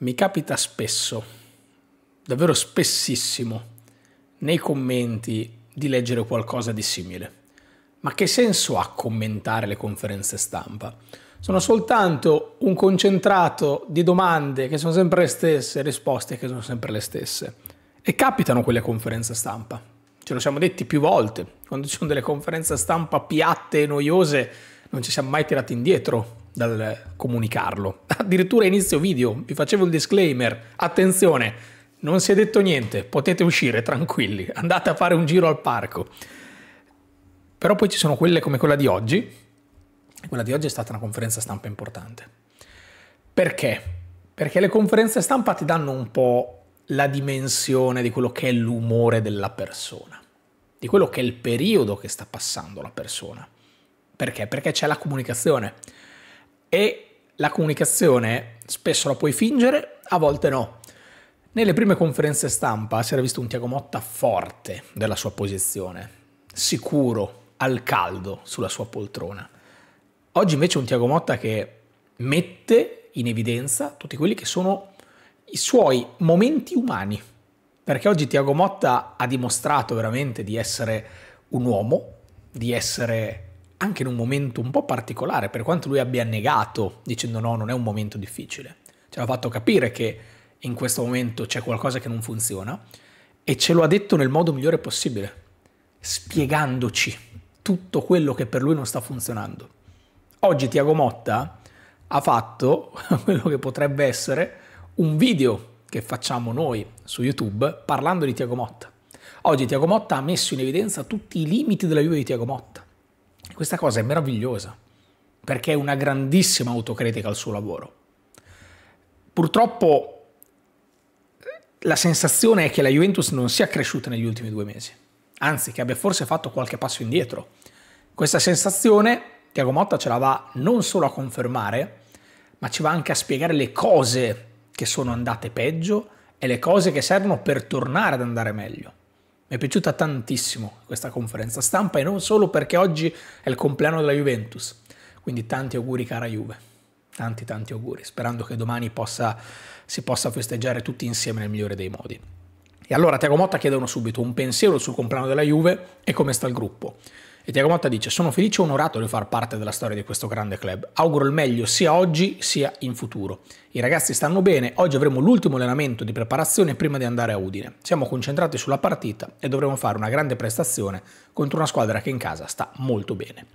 mi capita spesso, davvero spessissimo, nei commenti di leggere qualcosa di simile. Ma che senso ha commentare le conferenze stampa? Sono soltanto un concentrato di domande che sono sempre le stesse, risposte che sono sempre le stesse. E capitano quelle conferenze stampa. Ce lo siamo detti più volte. Quando ci sono delle conferenze stampa piatte e noiose, non ci siamo mai tirati indietro dal comunicarlo. Addirittura inizio video vi facevo il disclaimer, attenzione, non si è detto niente, potete uscire tranquilli, andate a fare un giro al parco. Però poi ci sono quelle come quella di oggi, quella di oggi è stata una conferenza stampa importante. Perché? Perché le conferenze stampa ti danno un po' la dimensione di quello che è l'umore della persona, di quello che è il periodo che sta passando la persona. Perché? Perché c'è la comunicazione e la comunicazione spesso la puoi fingere, a volte no. Nelle prime conferenze stampa si era visto un Tiago Motta forte della sua posizione, sicuro, al caldo sulla sua poltrona. Oggi invece è un Tiago Motta che mette in evidenza tutti quelli che sono i suoi momenti umani, perché oggi Tiago Motta ha dimostrato veramente di essere un uomo, di essere anche in un momento un po' particolare, per quanto lui abbia negato, dicendo no, non è un momento difficile. Ce cioè, l'ha fatto capire che in questo momento c'è qualcosa che non funziona e ce lo ha detto nel modo migliore possibile, spiegandoci tutto quello che per lui non sta funzionando. Oggi Tiago Motta ha fatto quello che potrebbe essere un video che facciamo noi su YouTube parlando di Tiago Motta. Oggi Tiago Motta ha messo in evidenza tutti i limiti della Juve di Tiago Motta questa cosa è meravigliosa, perché è una grandissima autocritica al suo lavoro. Purtroppo la sensazione è che la Juventus non sia cresciuta negli ultimi due mesi, anzi che abbia forse fatto qualche passo indietro. Questa sensazione Tiago Motta ce la va non solo a confermare, ma ci va anche a spiegare le cose che sono andate peggio e le cose che servono per tornare ad andare meglio. Mi è piaciuta tantissimo questa conferenza stampa e non solo perché oggi è il compleanno della Juventus. Quindi tanti auguri cara Juve, tanti tanti auguri, sperando che domani possa, si possa festeggiare tutti insieme nel migliore dei modi. E allora Tiago Motta chiedono subito un pensiero sul compleanno della Juve e come sta il gruppo. E Tiago Motta dice: Sono felice e onorato di far parte della storia di questo grande club. Auguro il meglio sia oggi sia in futuro. I ragazzi stanno bene, oggi avremo l'ultimo allenamento di preparazione prima di andare a Udine. Siamo concentrati sulla partita e dovremo fare una grande prestazione contro una squadra che in casa sta molto bene.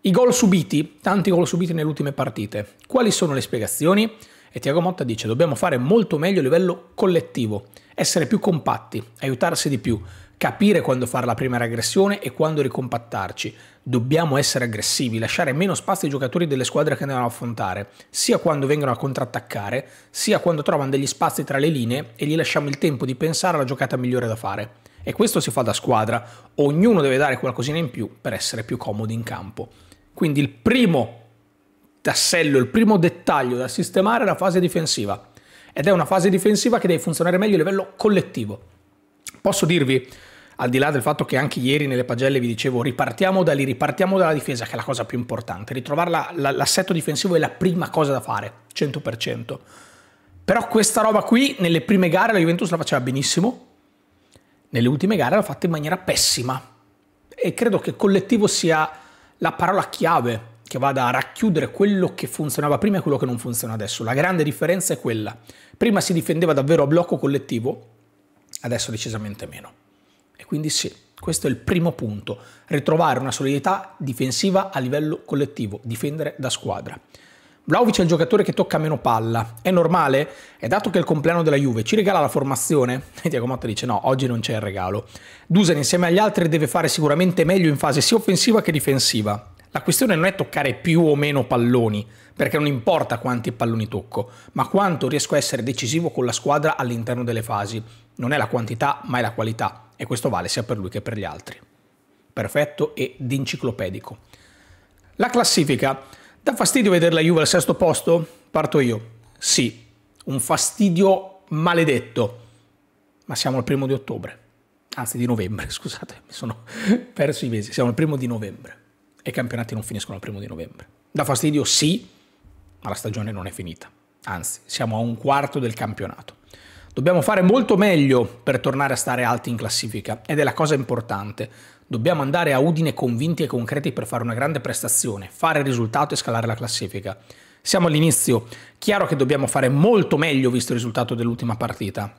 I gol subiti, tanti gol subiti nelle ultime partite. Quali sono le spiegazioni? E Tiago Motta dice: Dobbiamo fare molto meglio a livello collettivo, essere più compatti, aiutarsi di più capire quando fare la prima aggressione e quando ricompattarci. Dobbiamo essere aggressivi, lasciare meno spazio ai giocatori delle squadre che andiamo a affrontare, sia quando vengono a contrattaccare, sia quando trovano degli spazi tra le linee e gli lasciamo il tempo di pensare alla giocata migliore da fare. E questo si fa da squadra, ognuno deve dare qualcosina in più per essere più comodi in campo. Quindi il primo tassello, il primo dettaglio da sistemare è la fase difensiva. Ed è una fase difensiva che deve funzionare meglio a livello collettivo Posso dirvi, al di là del fatto che anche ieri nelle pagelle vi dicevo ripartiamo da lì, ripartiamo dalla difesa, che è la cosa più importante, ritrovare la, la, l'assetto difensivo è la prima cosa da fare, 100%. Però questa roba qui nelle prime gare la Juventus la faceva benissimo, nelle ultime gare l'ha fatta in maniera pessima. E credo che collettivo sia la parola chiave che vada a racchiudere quello che funzionava prima e quello che non funziona adesso. La grande differenza è quella. Prima si difendeva davvero a blocco collettivo, adesso decisamente meno. E quindi sì, questo è il primo punto, ritrovare una solidità difensiva a livello collettivo, difendere da squadra. Vlaovic è il giocatore che tocca meno palla. È normale? È dato che il compleanno della Juve ci regala la formazione, e Diego Motta dice no, oggi non c'è il regalo. Dusen insieme agli altri deve fare sicuramente meglio in fase sia offensiva che difensiva. La questione non è toccare più o meno palloni, perché non importa quanti palloni tocco, ma quanto riesco a essere decisivo con la squadra all'interno delle fasi. Non è la quantità, ma è la qualità, e questo vale sia per lui che per gli altri. Perfetto ed enciclopedico. La classifica. Dà fastidio vedere la Juve al sesto posto? Parto io. Sì, un fastidio maledetto. Ma siamo al primo di ottobre. Anzi, di novembre, scusate, mi sono perso i mesi. Siamo al primo di novembre. E i campionati non finiscono al primo di novembre. Dà fastidio? Sì, ma la stagione non è finita. Anzi, siamo a un quarto del campionato. Dobbiamo fare molto meglio per tornare a stare alti in classifica ed è la cosa importante. Dobbiamo andare a Udine convinti e concreti per fare una grande prestazione, fare il risultato e scalare la classifica. Siamo all'inizio, chiaro che dobbiamo fare molto meglio visto il risultato dell'ultima partita.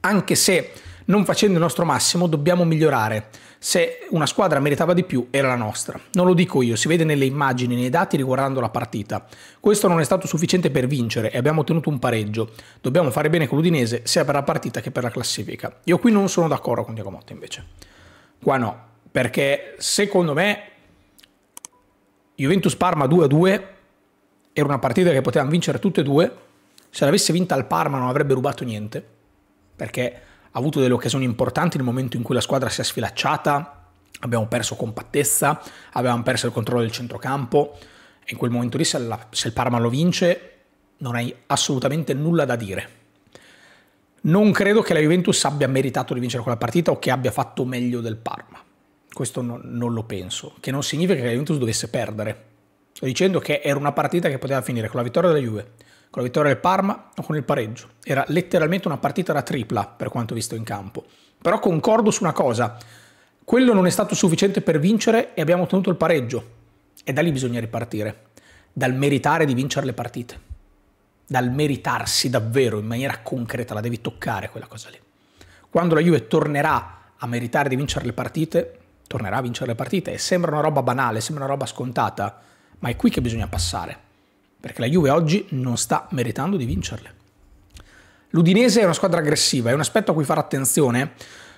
Anche se non facendo il nostro massimo dobbiamo migliorare. Se una squadra meritava di più era la nostra. Non lo dico io, si vede nelle immagini, nei dati riguardando la partita. Questo non è stato sufficiente per vincere e abbiamo ottenuto un pareggio. Dobbiamo fare bene con l'Udinese sia per la partita che per la classifica. Io qui non sono d'accordo con Diego Motta invece. Qua no, perché secondo me Juventus Parma 2-2 era una partita che potevano vincere tutte e due. Se l'avesse vinta il Parma non avrebbe rubato niente, perché ha avuto delle occasioni importanti nel momento in cui la squadra si è sfilacciata, abbiamo perso compattezza, abbiamo perso il controllo del centrocampo e in quel momento lì se, la, se il Parma lo vince non hai assolutamente nulla da dire. Non credo che la Juventus abbia meritato di vincere quella partita o che abbia fatto meglio del Parma. Questo no, non lo penso, che non significa che la Juventus dovesse perdere. Sto dicendo che era una partita che poteva finire con la vittoria della Juve, con la vittoria del Parma o con il pareggio. Era letteralmente una partita da tripla per quanto visto in campo. Però concordo su una cosa, quello non è stato sufficiente per vincere e abbiamo ottenuto il pareggio. E da lì bisogna ripartire, dal meritare di vincere le partite, dal meritarsi davvero in maniera concreta, la devi toccare quella cosa lì. Quando la Juve tornerà a meritare di vincere le partite, tornerà a vincere le partite e sembra una roba banale, sembra una roba scontata, ma è qui che bisogna passare perché la Juve oggi non sta meritando di vincerle. L'Udinese è una squadra aggressiva, è un aspetto a cui fare attenzione.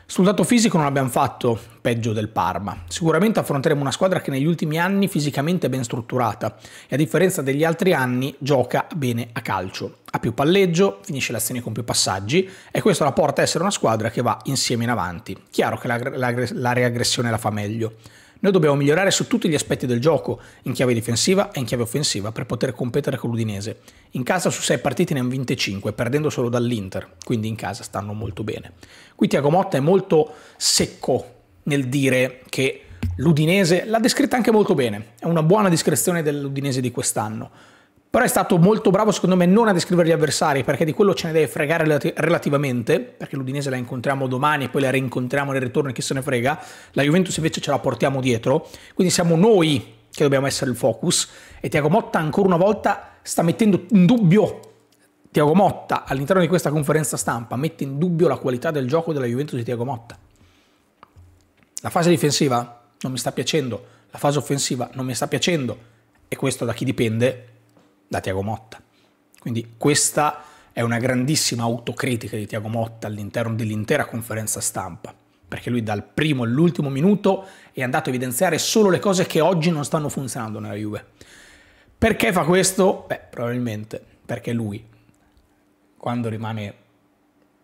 Sul dato fisico non abbiamo fatto peggio del Parma. Sicuramente affronteremo una squadra che negli ultimi anni fisicamente è ben strutturata e a differenza degli altri anni gioca bene a calcio. Ha più palleggio, finisce le azioni con più passaggi e questo la porta a essere una squadra che va insieme in avanti. Chiaro che la, la, la reaggressione la fa meglio. Noi dobbiamo migliorare su tutti gli aspetti del gioco, in chiave difensiva e in chiave offensiva, per poter competere con l'Udinese. In casa su 6 partite ne hanno vinte 5, perdendo solo dall'Inter, quindi in casa stanno molto bene. Qui Tiago Motta è molto secco nel dire che l'Udinese l'ha descritta anche molto bene, è una buona descrizione dell'Udinese di quest'anno però è stato molto bravo secondo me non a descrivere gli avversari perché di quello ce ne deve fregare relativamente perché l'Udinese la incontriamo domani e poi la rincontriamo nel ritorno e chi se ne frega la Juventus invece ce la portiamo dietro quindi siamo noi che dobbiamo essere il focus e Tiago Motta ancora una volta sta mettendo in dubbio Tiago Motta all'interno di questa conferenza stampa mette in dubbio la qualità del gioco della Juventus di Tiago Motta la fase difensiva non mi sta piacendo la fase offensiva non mi sta piacendo e questo da chi dipende da Tiago Motta. Quindi questa è una grandissima autocritica di Tiago Motta all'interno dell'intera conferenza stampa, perché lui dal primo all'ultimo minuto è andato a evidenziare solo le cose che oggi non stanno funzionando nella Juve. Perché fa questo? Beh, probabilmente perché lui, quando rimane,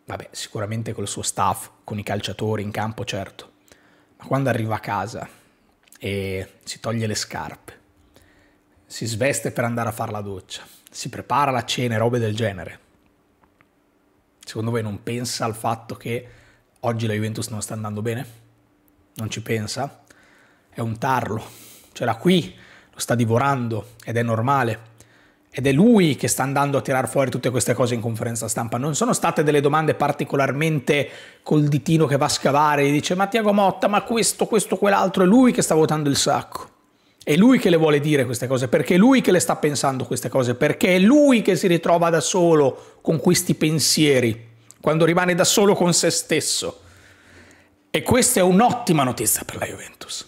vabbè, sicuramente col suo staff, con i calciatori in campo, certo, ma quando arriva a casa e si toglie le scarpe, si sveste per andare a fare la doccia, si prepara la cena e robe del genere. Secondo voi non pensa al fatto che oggi la Juventus non sta andando bene? Non ci pensa? È un tarlo, c'era cioè, qui, lo sta divorando ed è normale. Ed è lui che sta andando a tirar fuori tutte queste cose in conferenza stampa. Non sono state delle domande particolarmente col ditino che va a scavare e dice Mattia Motta, ma questo, questo, quell'altro. È lui che sta votando il sacco. È lui che le vuole dire queste cose, perché è lui che le sta pensando queste cose, perché è lui che si ritrova da solo con questi pensieri, quando rimane da solo con se stesso. E questa è un'ottima notizia per la Juventus.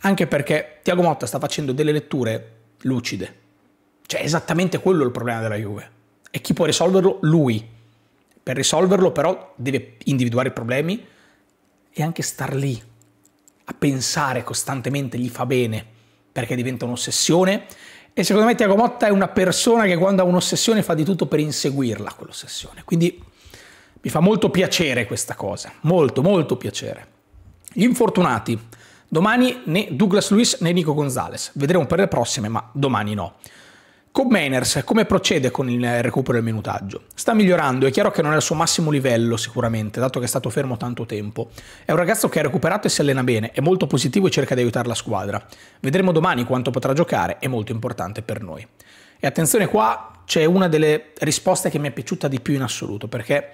Anche perché Tiago Motta sta facendo delle letture lucide. Cioè, è esattamente quello il problema della Juve. E chi può risolverlo? Lui. Per risolverlo, però, deve individuare i problemi e anche star lì a pensare costantemente gli fa bene perché diventa un'ossessione. E secondo me Tiago Motta è una persona che quando ha un'ossessione fa di tutto per inseguirla quell'ossessione. Quindi mi fa molto piacere questa cosa, molto molto piacere. Gli infortunati. Domani né Douglas Luis né Nico Gonzalez. Vedremo per le prossime, ma domani no. Con Mainers come procede con il recupero del minutaggio? Sta migliorando, è chiaro che non è al suo massimo livello sicuramente, dato che è stato fermo tanto tempo. È un ragazzo che ha recuperato e si allena bene, è molto positivo e cerca di aiutare la squadra. Vedremo domani quanto potrà giocare, è molto importante per noi. E attenzione qua, c'è una delle risposte che mi è piaciuta di più in assoluto, perché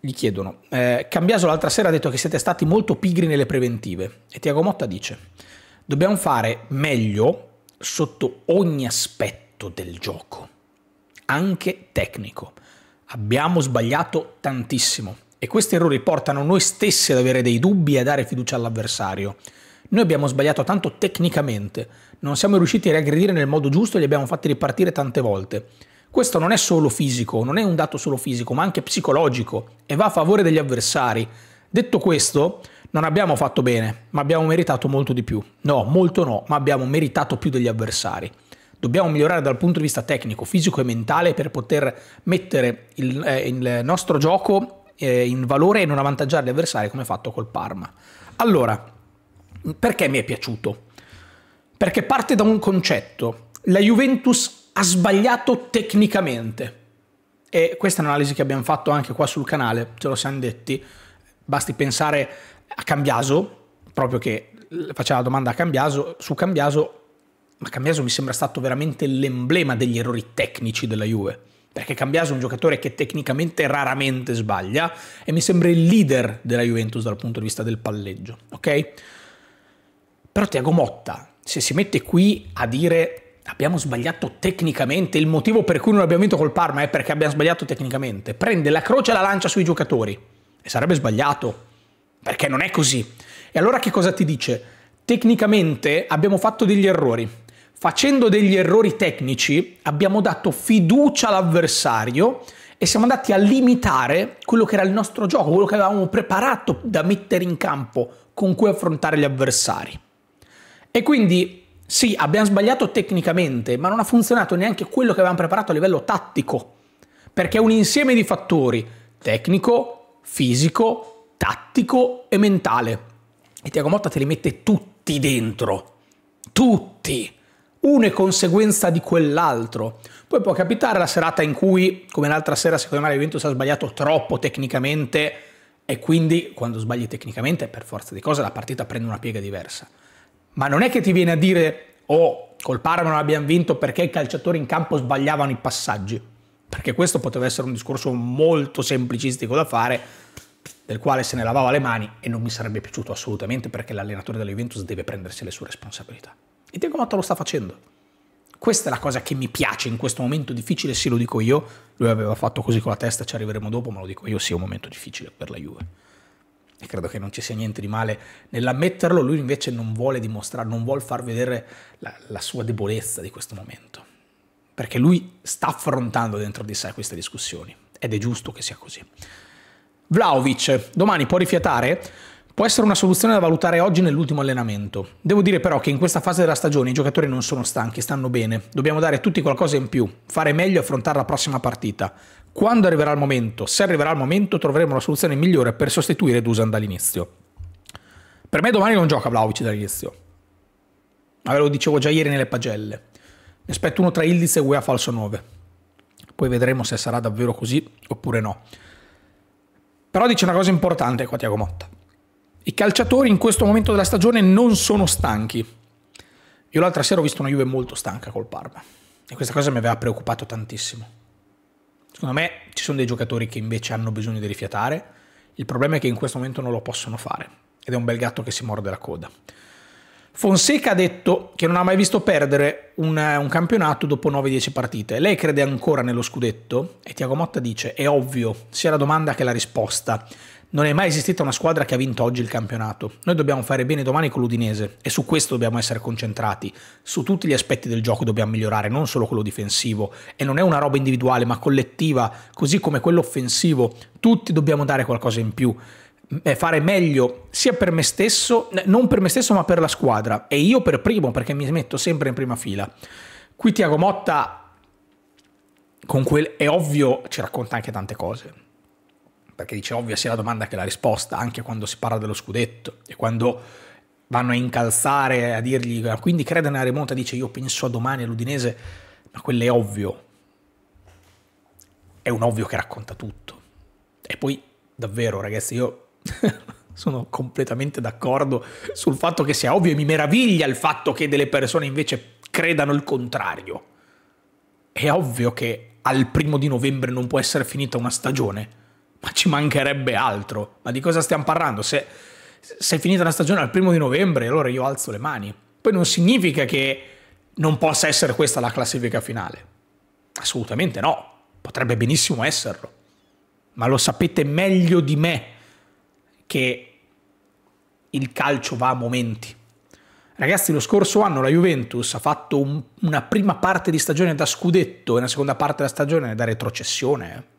gli chiedono, eh, Cambiaso l'altra sera ha detto che siete stati molto pigri nelle preventive, e Tiago Motta dice, dobbiamo fare meglio sotto ogni aspetto aspetto del gioco, anche tecnico. Abbiamo sbagliato tantissimo e questi errori portano noi stessi ad avere dei dubbi e a dare fiducia all'avversario. Noi abbiamo sbagliato tanto tecnicamente, non siamo riusciti a reaggredire nel modo giusto e li abbiamo fatti ripartire tante volte. Questo non è solo fisico, non è un dato solo fisico, ma anche psicologico e va a favore degli avversari. Detto questo, non abbiamo fatto bene, ma abbiamo meritato molto di più. No, molto no, ma abbiamo meritato più degli avversari dobbiamo migliorare dal punto di vista tecnico, fisico e mentale per poter mettere il, eh, il nostro gioco eh, in valore e non avvantaggiare gli avversari come fatto col Parma. Allora, perché mi è piaciuto? Perché parte da un concetto. La Juventus ha sbagliato tecnicamente. E questa è un'analisi che abbiamo fatto anche qua sul canale, ce lo siamo detti. Basti pensare a Cambiaso, proprio che faceva la domanda a Cambiaso, su Cambiaso ma Cambiaso mi sembra stato veramente l'emblema degli errori tecnici della Juve. Perché Cambiaso è un giocatore che tecnicamente raramente sbaglia e mi sembra il leader della Juventus dal punto di vista del palleggio, ok? Però Tiago Motta, se si mette qui a dire abbiamo sbagliato tecnicamente, il motivo per cui non abbiamo vinto col Parma è perché abbiamo sbagliato tecnicamente, prende la croce e la lancia sui giocatori. E sarebbe sbagliato, perché non è così. E allora che cosa ti dice? Tecnicamente abbiamo fatto degli errori, Facendo degli errori tecnici abbiamo dato fiducia all'avversario e siamo andati a limitare quello che era il nostro gioco, quello che avevamo preparato da mettere in campo con cui affrontare gli avversari. E quindi sì, abbiamo sbagliato tecnicamente, ma non ha funzionato neanche quello che avevamo preparato a livello tattico, perché è un insieme di fattori tecnico, fisico, tattico e mentale. E Tiago Motta te li mette tutti dentro, tutti uno è conseguenza di quell'altro. Poi può capitare la serata in cui, come l'altra sera, secondo me la Juventus ha sbagliato troppo tecnicamente e quindi quando sbagli tecnicamente, per forza di cose, la partita prende una piega diversa. Ma non è che ti viene a dire, oh, col Parma non abbiamo vinto perché i calciatori in campo sbagliavano i passaggi. Perché questo poteva essere un discorso molto semplicistico da fare, del quale se ne lavava le mani e non mi sarebbe piaciuto assolutamente perché l'allenatore della Juventus deve prendersi le sue responsabilità e Diego Motta lo sta facendo. Questa è la cosa che mi piace in questo momento difficile, sì lo dico io, lui aveva fatto così con la testa, ci arriveremo dopo, ma lo dico io, sì è un momento difficile per la Juve. E credo che non ci sia niente di male nell'ammetterlo, lui invece non vuole dimostrare, non vuole far vedere la, la sua debolezza di questo momento, perché lui sta affrontando dentro di sé queste discussioni ed è giusto che sia così. Vlaovic, domani può rifiatare? Può essere una soluzione da valutare oggi nell'ultimo allenamento. Devo dire però che in questa fase della stagione i giocatori non sono stanchi, stanno bene. Dobbiamo dare tutti qualcosa in più, fare meglio e affrontare la prossima partita. Quando arriverà il momento, se arriverà il momento, troveremo la soluzione migliore per sostituire Dusan dall'inizio. Per me domani non gioca Vlaovic dall'inizio. Ma ve lo dicevo già ieri nelle pagelle. Mi aspetto uno tra Ildiz e UEA falso 9. Poi vedremo se sarà davvero così oppure no. Però dice una cosa importante qua Tiago Motta i calciatori in questo momento della stagione non sono stanchi. Io l'altra sera ho visto una Juve molto stanca col Parma e questa cosa mi aveva preoccupato tantissimo. Secondo me ci sono dei giocatori che invece hanno bisogno di rifiatare, il problema è che in questo momento non lo possono fare ed è un bel gatto che si morde la coda. Fonseca ha detto che non ha mai visto perdere un, un campionato dopo 9-10 partite. Lei crede ancora nello scudetto? E Tiago Motta dice, è ovvio, sia la domanda che la risposta non è mai esistita una squadra che ha vinto oggi il campionato. Noi dobbiamo fare bene domani con l'Udinese e su questo dobbiamo essere concentrati. Su tutti gli aspetti del gioco dobbiamo migliorare, non solo quello difensivo. E non è una roba individuale, ma collettiva, così come quello offensivo. Tutti dobbiamo dare qualcosa in più. E eh, Fare meglio sia per me stesso, eh, non per me stesso, ma per la squadra. E io per primo, perché mi metto sempre in prima fila. Qui Tiago Motta, con quel, è ovvio, ci racconta anche tante cose perché dice ovvia sia la domanda che la risposta, anche quando si parla dello scudetto e quando vanno a incalzare, a dirgli ah, quindi crede nella rimonta, dice io penso a domani all'Udinese, ma quello è ovvio, è un ovvio che racconta tutto. E poi davvero ragazzi io sono completamente d'accordo sul fatto che sia ovvio e mi meraviglia il fatto che delle persone invece credano il contrario. È ovvio che al primo di novembre non può essere finita una stagione ma ci mancherebbe altro. Ma di cosa stiamo parlando? Se, se è finita la stagione al primo di novembre, allora io alzo le mani. Poi non significa che non possa essere questa la classifica finale. Assolutamente no. Potrebbe benissimo esserlo. Ma lo sapete meglio di me che il calcio va a momenti. Ragazzi, lo scorso anno la Juventus ha fatto un, una prima parte di stagione da scudetto e una seconda parte della stagione da retrocessione. Eh.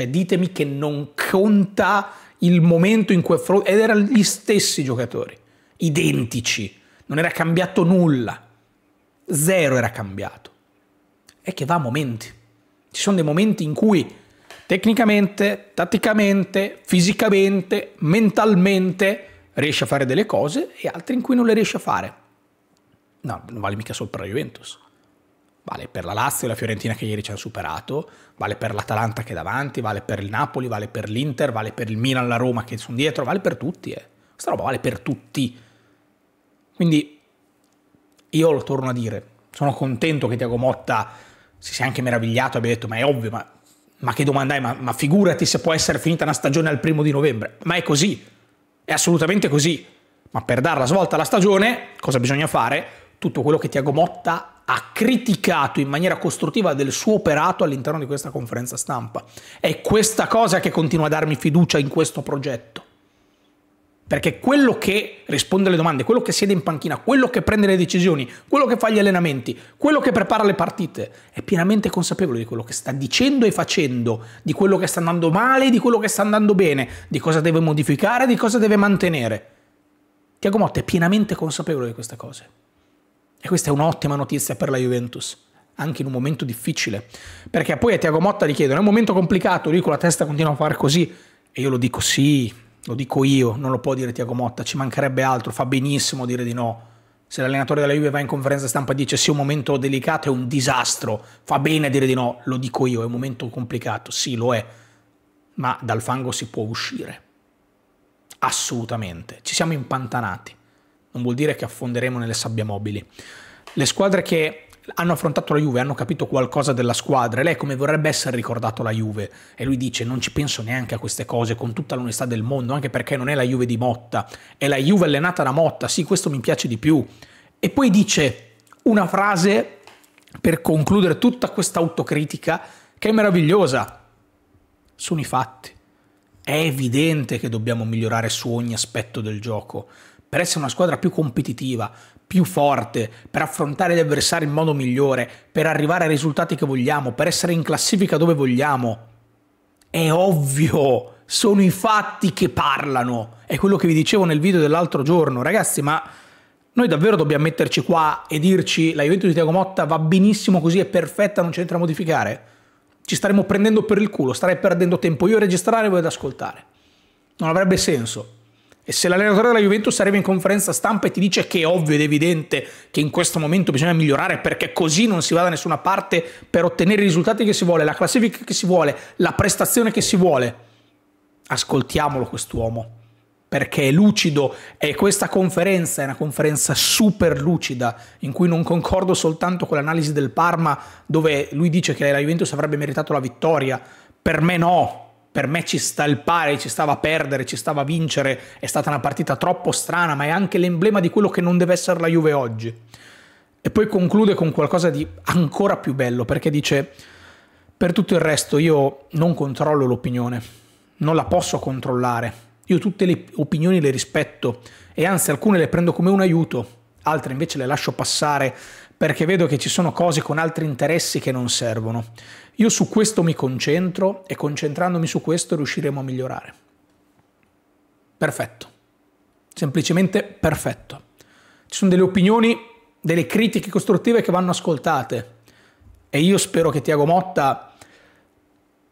Cioè ditemi che non conta il momento in cui affronta... Ed erano gli stessi giocatori, identici. Non era cambiato nulla. Zero era cambiato. È che va a momenti. Ci sono dei momenti in cui tecnicamente, tatticamente, fisicamente, mentalmente riesce a fare delle cose e altri in cui non le riesce a fare. No, non vale mica solo per la Juventus vale per la Lazio e la Fiorentina che ieri ci hanno superato, vale per l'Atalanta che è davanti, vale per il Napoli, vale per l'Inter, vale per il Milan, la Roma che sono dietro, vale per tutti. Eh. Questa roba vale per tutti. Quindi io lo torno a dire, sono contento che Tiago Motta si sia anche meravigliato e abbia detto ma è ovvio, ma, ma che domanda è, ma, ma figurati se può essere finita una stagione al primo di novembre. Ma è così, è assolutamente così. Ma per dare la svolta alla stagione, cosa bisogna fare? Tutto quello che Tiago Motta ha criticato in maniera costruttiva del suo operato all'interno di questa conferenza stampa. È questa cosa che continua a darmi fiducia in questo progetto. Perché quello che risponde alle domande, quello che siede in panchina, quello che prende le decisioni, quello che fa gli allenamenti, quello che prepara le partite, è pienamente consapevole di quello che sta dicendo e facendo, di quello che sta andando male, di quello che sta andando bene, di cosa deve modificare, di cosa deve mantenere. Tiago Motta è pienamente consapevole di queste cose. E questa è un'ottima notizia per la Juventus anche in un momento difficile. Perché poi a Tiago Motta gli chiedono: è un momento complicato, lui con la testa continua a fare così. E io lo dico sì, lo dico io, non lo può dire Tiago Motta, ci mancherebbe altro, fa benissimo dire di no. Se l'allenatore della Juve va in conferenza stampa e dice sì, è un momento delicato, è un disastro, fa bene dire di no, lo dico io, è un momento complicato, sì lo è, ma dal fango si può uscire. Assolutamente, ci siamo impantanati non vuol dire che affonderemo nelle sabbie mobili. Le squadre che hanno affrontato la Juve, hanno capito qualcosa della squadra, e lei come vorrebbe essere ricordato la Juve. E lui dice non ci penso neanche a queste cose con tutta l'onestà del mondo, anche perché non è la Juve di Motta, è la Juve allenata da Motta, sì questo mi piace di più. E poi dice una frase per concludere tutta questa autocritica che è meravigliosa. Sono i fatti. È evidente che dobbiamo migliorare su ogni aspetto del gioco, per essere una squadra più competitiva, più forte, per affrontare gli avversari in modo migliore, per arrivare ai risultati che vogliamo, per essere in classifica dove vogliamo. È ovvio, sono i fatti che parlano. È quello che vi dicevo nel video dell'altro giorno, ragazzi, ma noi davvero dobbiamo metterci qua e dirci la Juventus di Tiago Motta va benissimo così, è perfetta, non c'entra a modificare? Ci staremo prendendo per il culo, starei perdendo tempo io a registrare e voi ad ascoltare. Non avrebbe senso. E se l'allenatore della Juventus arriva in conferenza stampa e ti dice che è ovvio ed evidente che in questo momento bisogna migliorare perché così non si va da nessuna parte per ottenere i risultati che si vuole, la classifica che si vuole, la prestazione che si vuole, ascoltiamolo quest'uomo perché è lucido e questa conferenza è una conferenza super lucida in cui non concordo soltanto con l'analisi del Parma dove lui dice che la Juventus avrebbe meritato la vittoria, per me no, per me ci sta il pari, ci stava a perdere, ci stava a vincere, è stata una partita troppo strana, ma è anche l'emblema di quello che non deve essere la Juve oggi. E poi conclude con qualcosa di ancora più bello, perché dice, per tutto il resto io non controllo l'opinione, non la posso controllare, io tutte le opinioni le rispetto e anzi alcune le prendo come un aiuto, altre invece le lascio passare perché vedo che ci sono cose con altri interessi che non servono. Io su questo mi concentro e concentrandomi su questo riusciremo a migliorare. Perfetto. Semplicemente perfetto. Ci sono delle opinioni, delle critiche costruttive che vanno ascoltate e io spero che Tiago Motta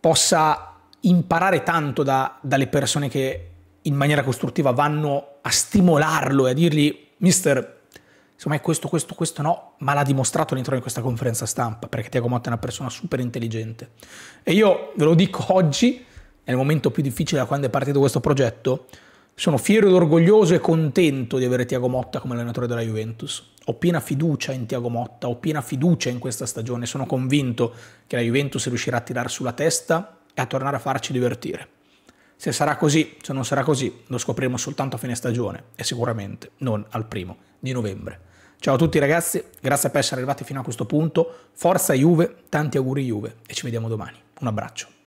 possa imparare tanto da, dalle persone che in maniera costruttiva vanno a stimolarlo e a dirgli mister insomma è questo, questo, questo no, ma l'ha dimostrato all'interno di questa conferenza stampa, perché Tiago Motta è una persona super intelligente. E io ve lo dico oggi, nel momento più difficile da quando è partito questo progetto, sono fiero ed orgoglioso e contento di avere Tiago Motta come allenatore della Juventus. Ho piena fiducia in Tiago Motta, ho piena fiducia in questa stagione, sono convinto che la Juventus riuscirà a tirar sulla testa e a tornare a farci divertire. Se sarà così, se non sarà così, lo scopriremo soltanto a fine stagione e sicuramente non al primo di novembre. Ciao a tutti ragazzi, grazie per essere arrivati fino a questo punto, forza Juve, tanti auguri Juve e ci vediamo domani. Un abbraccio.